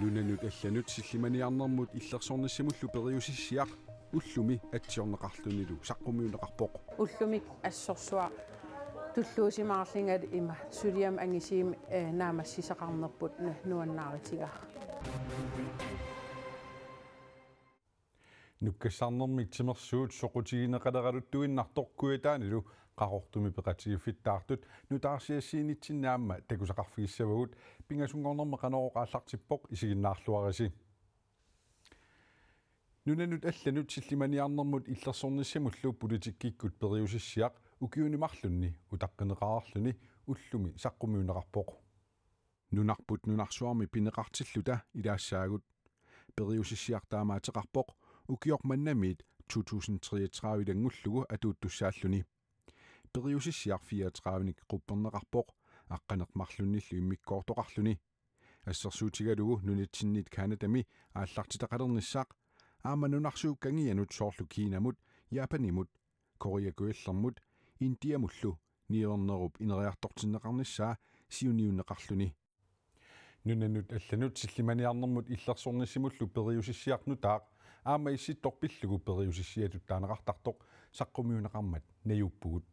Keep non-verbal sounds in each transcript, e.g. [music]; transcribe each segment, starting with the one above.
нунанут алланут силлиманиарнэрмут иллерсорниссимуллу периусиссиар уллуми атсиорнеқарлунилу саққумиунеқарпоқ уллумик ассорсуа туллуусимаарлингат има сулиам ангисиим наамассисеқарнерпут нуаннааритига нуккасарнэрмик тимерсуут соқутигинеқалеқалуттуиннартоқкуитаанилу qaqortumi peqatigifittaartut nutaarsiassiinitsinnaamma takusaqarfigissavagut pingasunngornerme qanorooqaallartippoq isiginnaarluarisi нунанут алланут силлиманиарнэрмут иллерсорниссамуллуу политиккиккут периусиссиақ укиунимарлунни утаққинеқаарлуни уллуми саққумиунеқарпоқ нунарпут нунарсуарми пинеқартиллута илаассаагут периусиссиартаамаатеқарпоқ укиорманнамит 2033 илангуллугу атууттуссааллуни периусиссиар 34ник qupperneqarpoq aqqaneqmarlunnillu immikkoortoqarluni ассерсуутигалугу нунитсиннит канадами ааллартитақалернissaақ ааманунарсууккангианут соорлу кинамут япанимут кориакуиллермут индиамуллу ниернеруп инериартортиннеқарниссаа сиуниуннеқарлуни нунанут алланут силлиманиарнэрмут иллерсорниссимуллу периусиссиарнутаақ аама исситторпиллугу периусиссиатуттаанеқартартоқ саққумиунеқармат наюппугут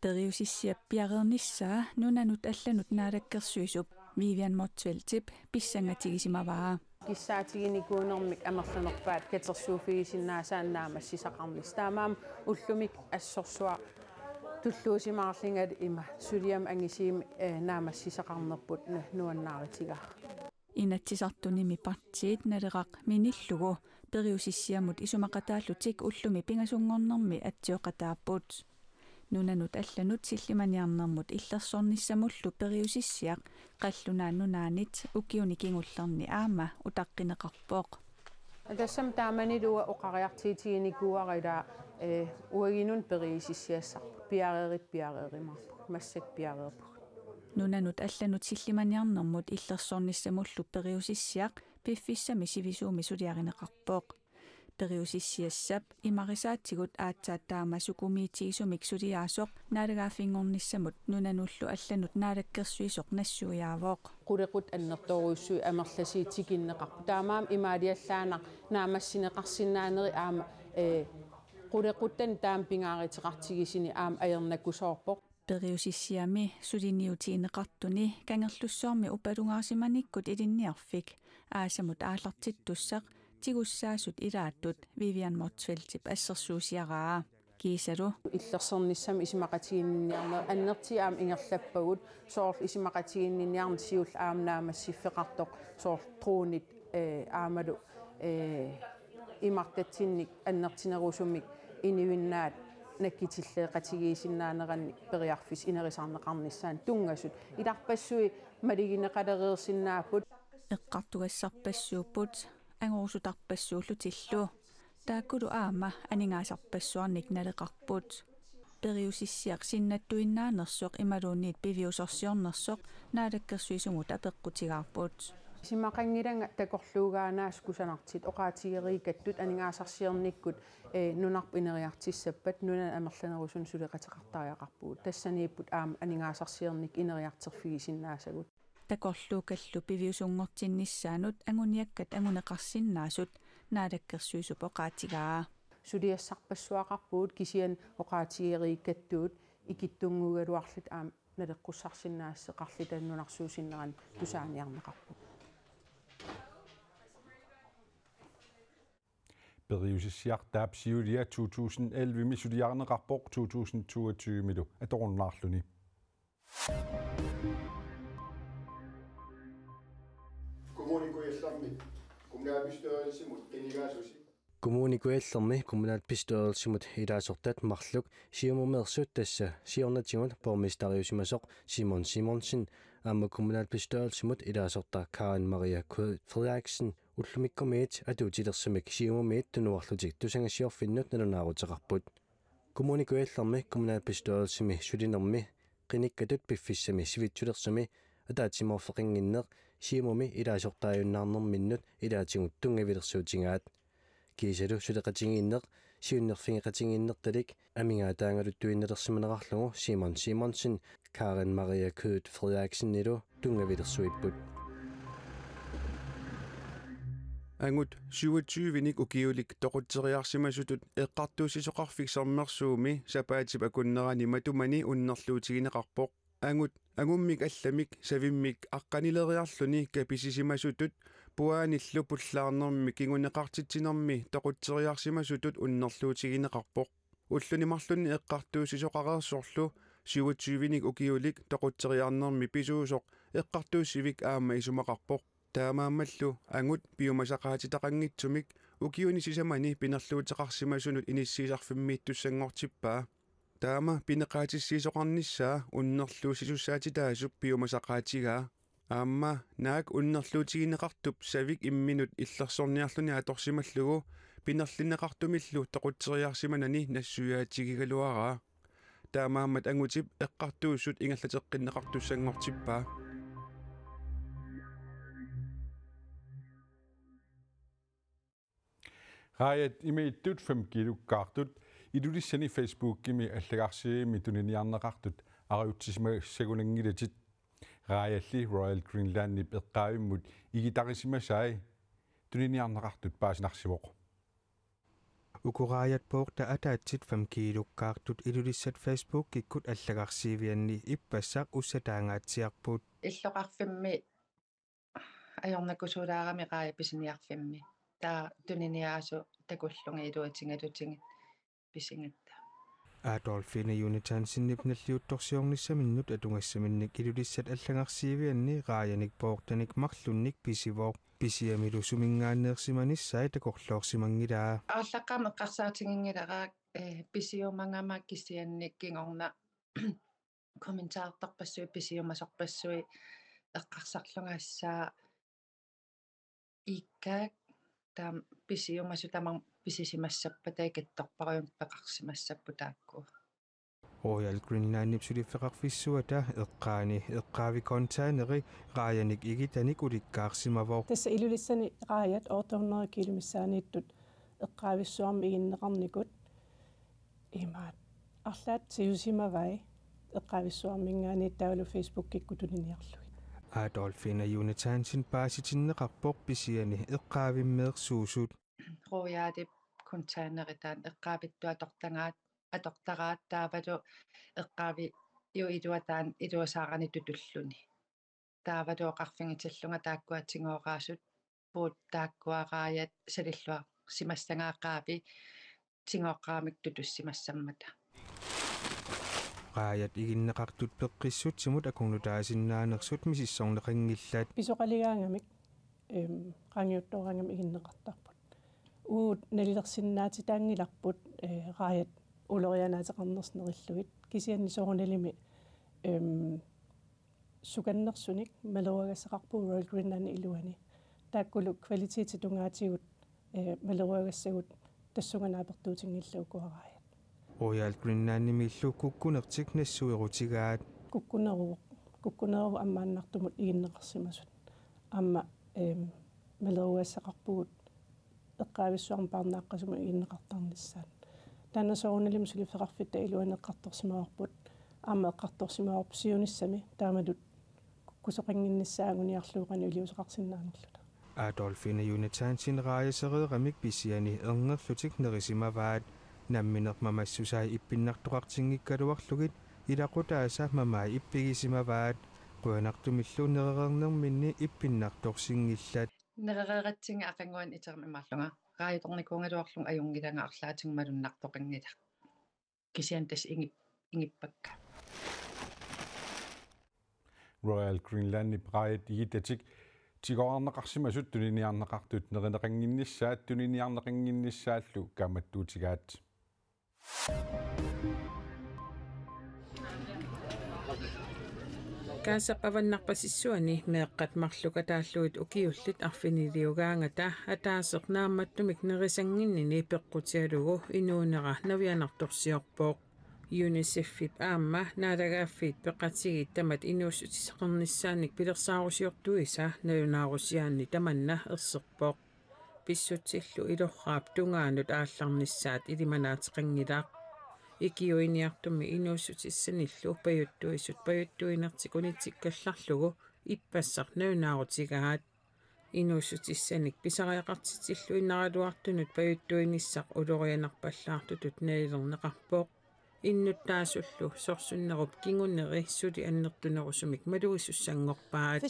Teriusissiap piareernissa nunanut allanut naadakkersuisup Vivian Motsueltip pissangatigisimaraa киссаатигиникууnerмик амерлунерпаат катерсууфигисиннаасааннаамассисақарнис таамаам уллумик ассорсуа туллуусимаарлингал има сулиам ангисиим наамассисақарнерпут нуаннааритигар инатсисартуними партиит налерак миниллугу периусиссиамут исумақатааллутик уллуми пингасунгорнерми атсиоқатааппут нунанут алланут силлиманиарнэрмут иллерсорниссамуллу периусиссиақ қаллунааннунаанит укиуни кингуллерни аама утаққинеқарпооқ атассам тааманилуа оқариартиитигинигуарила э уагинун периусиссиассарпу пиарерит пиарерримарпу массат пиарерпу нунанут алланут силлиманиарнэрмут иллерсорниссамуллу периусиссиақ пиффиссами сивисууми сулиаринеқарпооқ teriusissiassap imarisaatigut aatsaattaama sukumiitigisum iksuliaasuq naalaгаafингорнissamут нунануллу алланут наалаккерсуисоқ нассуяавооқ qulekut annertoruissui amerlasiitikinneqarpu taamaam imaaliallaanaq naamassineqarsinnaaneri aama ee qulekuttan taampingaaritiqartigisini aam e, ajernakusoorpoq periusissiami suliniutiineqartuni kangerlussoormi upalugaarsimanikkut ilinniarfik aasamut aallartittussaq тигуссаасут илааттут Vivian Motsvelti пассерсуусиараа kiisalu иллерсернissam isimaqatiginniarna annertiaam ingerlappagut soorl isimaqatiginniarna siul aamnaamassiffiqartoq soorl truunit aamalu имартатсинник аннертинерусуммик инивиннаат наккитиллеэқатигиисиннаанеранник периарфис инерисарнеқарниссаан тунгасут иларпассуи малигинеқалериерсиннааппут эққартугассарпассууппут ангорусутарпассууллут иллу тааккулу аама анингаасарпассуарник налеқарпут периусиссиақ синнаттуиннаанерсоқ ималуунниит пивиусорсиорнерсоқ наалаккерсуисугут апеққутигаарпут симақангиланга такорлуугаанаас кусанартит оқаатигерикаттут анингаасарсиерниккут э нунарп инериартиссаппат нунан амерланерусун сулеқатеқартариақарпугут тассанииппут аама анингаасарсиерник инериартерфиги синнаасагут такорлуукаллу пивиусунгортиннissaanut anguniakkat anguneqarsinnaasut naalakkersuisupo qaatigaa suliassarpassuaqarpuut kisian oqaatigeeriikkattuut ikittungugaluarlit aam naleqqussarsиннаасеқарлит аннунарсуусиннеран тусааниарнеқарпу Berivsisjak dab siulia 2011 med studerende rapport 2022 med du, at rundt nærlunde. Kommunikuellermi kommunalbestyrelsemut ilaasortat marluk siumumersuut tassa siornatigut pormistariusimasoq Simon Simonsen aamma kommunalbestyrelsemut ilaasorta Karin Maria Kød Frederiksen уллумиккумиит атуутилерсамик сиумумиит тунуарлутик тусангасиорфиннут налунаарутеқарпут kommunikuellermi kommunalbestyrelsemi сулинерми қиниккатут пиффиссами сивитсулерсами атаатиморфеқингиннеқ сиимуми илаасортааюннаарнер миннут илаатингуттун авилерсуутингаат киисалу сулеқатингииннеқ сиуннерфигеқатингииннерталик амингаатаангалуттуиннелерсиминеқарлугу симон симонсин карен мария кют фредериксиннилу тунгавилерсуиппут ангут 27 ник укиулик тоқутсериарсимасутут эққартуусисоқарфик сармерсууми сапаатип акуннерани матумани уннерлуутигинеқарпоқ ангут агуммик алламик савиммик аққанилериарлүни каписисимасутут пуааниллу пуллаарнэрми кигунеқартитсинэрми тоқутсериарсимасутут уннерлуутигинеқарпоқ уллунимарлүнни эққартуус исоқараерсорлу сиуатсивиник укиулик тоқутсериарнэрми писуусоқ эққартуусивик аама исумақарпоқ таамааммаллу агут пиумасақаатитақангитсумик укиуни сисамани пинерлуутеқарсимасунут иниссиисарфиммииттуссангортиппаа таама пинеқаатиссиисоқарниссаа уннерлуусисуссаати таасуппиума сақаатигаа аама наак уннерлуутигинеқартуп савик имминут иллерсорниарлуни аторсималлугу пинерлинеқартумиллу тақутсериарсиманани нассуяатигигалуараа таамааммат ангутип эққартуусут ингаллатеққиннеқартуссангортиппаа Rajet imettut fem kilukkartut илулиссани фейсбуккими аллагаарсиими тунинниарнеқартут аравутсисимассагунангилатит раялли Royal Greenland нип эққаавиммут игитарисимасаи тунинниарнеқартут паасинарсивоқ укураят порта атаатсит 5 килуккаартут илулиссат фейсбук киккут аллагарсивианни иппассақ уссатаангаатсиарпут иллоқарфимми аёрнакусулаарами раая писиниарфимми таа туниниаасу такуллунга илуатингалутингит писингатта Адольфине юнитансиннип наллиутторсиорниссаминнут атунгассаминник илулиссат аллангарсиивианни раяник поортаник марлунник писивоо писиамилусумингаанеерсиманиссаа такорлоорсимангилаа ааллаққама эққарсаатингингилараак э, писиумангама кисианниккингорна [coughs] комментаартарпассуи писиумасорпассуи эққарсарлунгаассаа иккаак таам писи юмасу таман писисимассаппа таикаттарпариунппа қарсимассаппу таакку Royal Greenland ipsulifferqarfissua ta eqqaani eqqaavi kontaaneri raajanik igitanik ulikkaarsimavor tassa ilulissani raajat 800 kilomissaaniittut eqqaavissuarmi iginneqarnikut imaat arlaat siusimavai eqqaavissuarmingaani taalu Facebook kikkutuniniarlu Adolfina Junetansen baasitinneqarpoq pisiani eqqaavimmeersuusut royaade kontaaneritaan eqqaavittua tortangaat atortaraattaavalu eqqaavi iu iduataan iduasaarani tutulluni таавалу оқарфигитиллунга тааккуатсигоораасут пуут тааккуарааяат салиллуа симассангааққаапи тигооққаамик тутуссимассаммата qaajat iginneqartut peqqissutimut akunutaasinnaanersut misissorneqingillaat pisoqaligaangamik эм qangiuttoqangam iginneqartarput uut nalilersinnaati taangilarput э qaajat улерианаатэқарнерснериллуит кисианни сорунелими эм суканнерсуник малеруагасақарпу Royal Greenland илуани тааккулу квалитети тунгаатигут э малеруагассагут тассуганаапертуутингиллуукуараа Royal Greenland-имиллууккуккунертик нассуерутигаат куккунеруоқ куккунеру аммааннартумут игиннеқарсимасут амма эм мелеруассақарпугут эққаависсуарм парнааққасума игиннеқартарниссаат таанасоруналим сулифеқарфитта илуанеққарторсимаорпут амма эққарторсимаорп сиуниссами таамалут куккусоқингиннссаагуниарлууқани улиусеқарсиннаамерлута Adolfine Unitan sin rejserede Ramik Bisiani Ungerlutik Nerissimavaat намминер мамассусаа иппиннартоқартингиккалуарлугит илақутааса мамаа иппигисимаваат куанартумиллуунерерернэрминни иппиннарторсингиллаат неререраттинга ақангуан итерми марлунга раайторникуунгалуарлун аюнгиланга арлаатингмалуннартоқингила кисиантас ингип ингиппакка Royal Greenland Pride идэтик тигоарнеқарсимасут тунинниарнеқартут неринеқангиннissaат тунинниарнеқангиннissaаллу каматтуутигаат каасаққаваннарпасиссуани меэққат марлука тааллуит укиуллит арфинилиугаангата атаасеқнааматтумик нерисангинни пеққутиалугу инуунера навианарторсиорпооқ UNICEF-ит аама наалагааффит пеқатсигит тамат инуусутисеқарниссааник пилерсаарусиортуиса наюнаарусиаанни таманна ерсерпооқ писсутсиллу илорраап тунгаанут аалларнissaат илиманаатеқангилаа икиуиниартуми инуссутиссаниллу паюттуисут паюттуинертикунитсиккалларлугу иппассарнуунаарутигаат инуссутиссаник писариақартитиллу иннаралуартунут паюттуиниссақ улорианерпаллаартутут налилернеқарпоқ иннуттаасуллу сорсуннеруп кингуннери сули аннертунерусумик малуиссуссангорпаат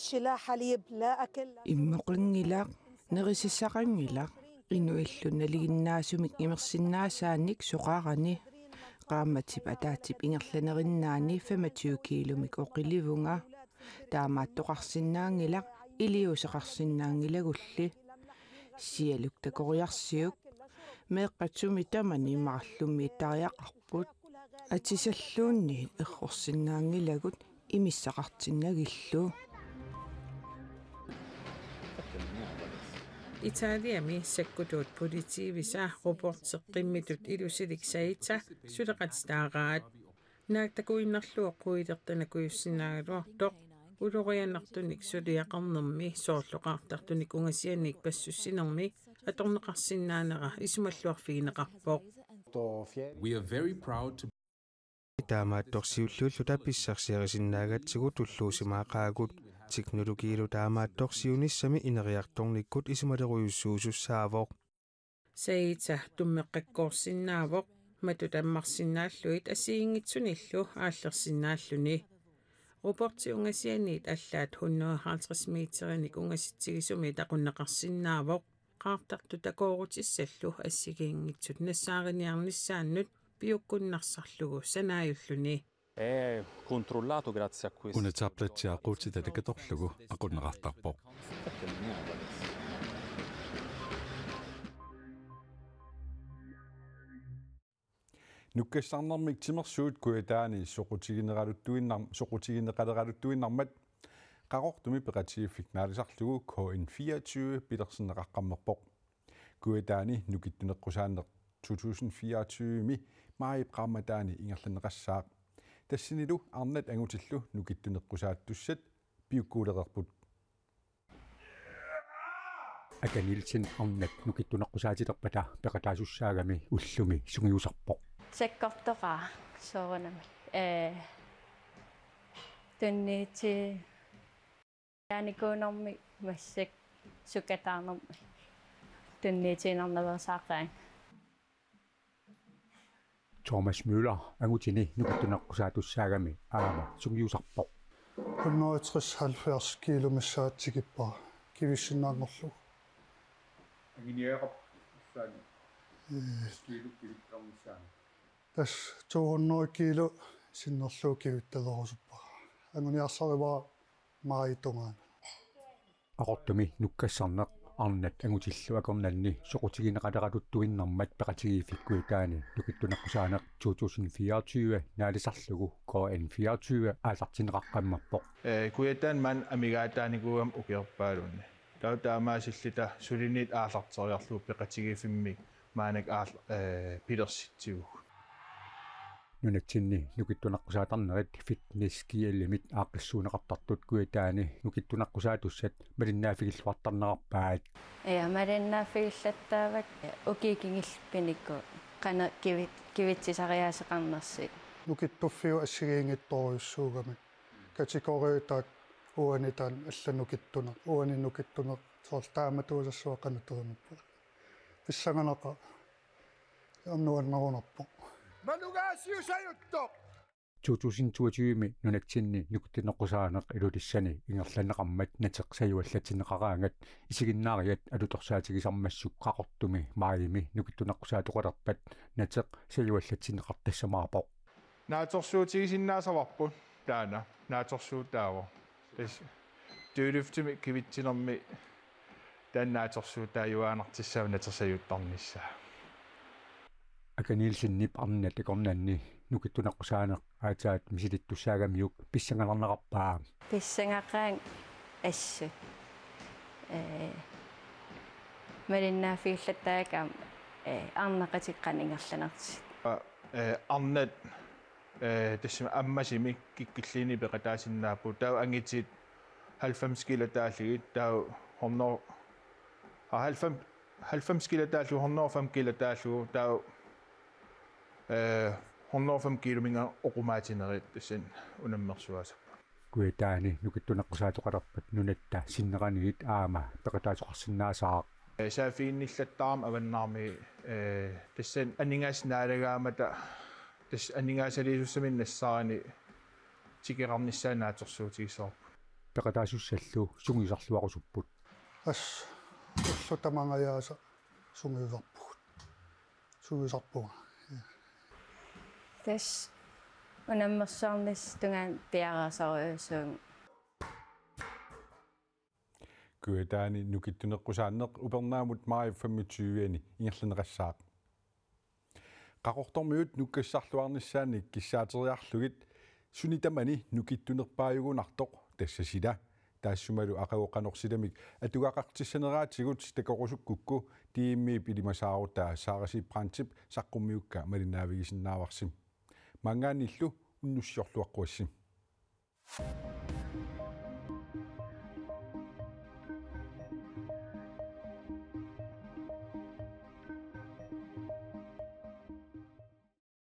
иммоқлингилаа нерисиссақангила инуиллунналигиннаасумик имерсиннаасааник соқаарани qaammatip ataatip ingerlanerinnaani 25 kilumik oqilivunga таамааттоқарсиннаангилақ илиусеқарсиннаангилагулли сиалук такориарсиук меэққатсуми тамани марлумми тариақарпут атисаллуунни эрқорсиннаангилагут имиссақартиннагиллу италиами саккутуут политивиса рупортеққиммитут илусилик саита сулеқатитаараат наактакуиннарлуо қуилертана куйуссинаагалуартоқ улорианнартуник сулиақарнэрми соорлоқартартуник унгасианик пассуссинэрми аторнеқарсиннаанера исумаллуарфигинеқарпоқ We are very proud to таамааттор сиуллууллу тапписсарсиарисиннаагатсигу туллуусимаақаагут teknologiilu taamaattoq siunissami ineriartornikkut isumaleruyussuusussaavoq saita tummeqqakkoorsinnaavoq matu tammarsinnaalluit asiingitsunillu aallersinnaalluni рупортиунгасианиит аллаат 150 митерник унгаситсигисуми тақуннеқарсиннаавоқ qaartartu takoorutissallу ассигиингитсут нассааринниарниссааннут пиуккуннарсарлугу санааюллуни è controllato grazie a questo. Una tablet ja qulsita takatorlugu aqulnerartarpoq. нуккассарнармик тимерсуут куятаани соқутигинералуттуиннар соқутигинеқалералуттуиннармат қақортуми пеқатииффик наалисарлугу KN24 пилерсинеқаққаммерпоқ куятаани нукиттунеққусаанер 2024ми маи праматаани ингерланеқассаақ тассинилу арнат ангутиллу нукиттунеққусааттуссат пиуккуулеқарпут аканилсин арнат нукиттунеққусаатилерпата пеқатаасуссаагами уллуми сунгиусарпоқ секкортоқаа соонами э төннити яникунэрми массак сукатаарнерми төннитинарнавэрсаақаан Thomas Müller angutini nukuttunaqqusaatussaagami alama sumjuusarpoq kunnoitris halvfjerds kilo med saatsikippa kivissinangerlu anginiaqap saani kilo kilikkarnissaani tas 200 kilo sinnerlu kivittalerusuppa anguniarsarivaa maaitungaan aqortumi nukkassarneq арнат ангутиллуакорнанни соқутигинеқалератуттуиннармат пеқатигииффиккуи таани лукиттунаққусаанеқ 2024 наалисарлугу KN24 аасартинеқаққаммарпоқ э куятаан ман амигаатааникуугам укиорпаалунни тау таамаасиллита сулинит аалартериарлуу пеқатигиифиммик маанак аа э пилерситсигуг нунатсинни нукиттунаққусаатарнерит фитнес киэллимит аақиссуунеқартартут куитаани нукиттунаққусаатуссат малиннаафигиллуартарнерарпаат иа э, малиннаафигиллаттаавак укиикингилпиникку э, қана кивит кивитсисариаасеқарнерсик нукиттуффиу ассигиингитторюссуугами катикориутаак уанитаан алланукиттунер уанинукиттунер соортааматуусассуаққанутуумаппа иссаганеқа амнуаннерунерпо манугаасиусаюттоқ тутусин туатиуми нунаксинни нукутинеққусааанеқ илулиссани ингерланеқармат натеқсаюаллатинеқараангат исигиннаариат алуторсаатигисармассук қақортуми маайими нукиттунеққусаатоқалерпат натеқ саюаллатинеқартассамаарпоқ нааторсуутигисиннаасаварпут таана нааторсуутаава тас дөлүфтүми кивитсинэрми тааннааторсуутаа юаанартиссаа натерсаюттарниссаа аканилсин нип арна такорнанни нукиттунаққусаанеқ аатаат мисилиттуссаагамиук писсангаларнеқарпаа писсангақаан ассу э маринна филлаттаакам э арнақатиққанингерланерти э арнат э тассима аммасими киккиллини пеқатаасиннаапу таа ангитит 90 кг тааллигит таа хорнор а 90 90 кг тааллу 105 кг тааллу таа 105 km oqumaatineritsin unammersuasappa kuitaani nukittuneqqusaaluqalerpat nunatta sinneranigit aama peqataasuqarsinnaasaaq саафиинниллаттаарам аваннаарми э тассан анигаасинаалагаамата тас анигаасалиисуссамин нассаарани тикеқарниссаанаатерсуутигисаарпу пеқатаасуссаллу сунгисарлуарусуппут ас уллу тамангаяаса сунгиусарпугут сунгисарпуга тас унаммерсаарнис тунгаан пиараасаруусуун гүэдаани нукиттунеккусааннеқ упернаамут май 25-ани ингерлинеқассаақ қақортормиут нуккассарлуарниссааник киссаатериарлугит сунитамани нукиттунерпаажугунартоқ тассасила таассумалу ақагоқанорсиламик атугаақартиссанераатигут такорусуккукку тиимми пилимасаарутаа саараси принцип саққуммиукка малинаавигисиннааварсим мангааниллу уннуссиорлуаққуассим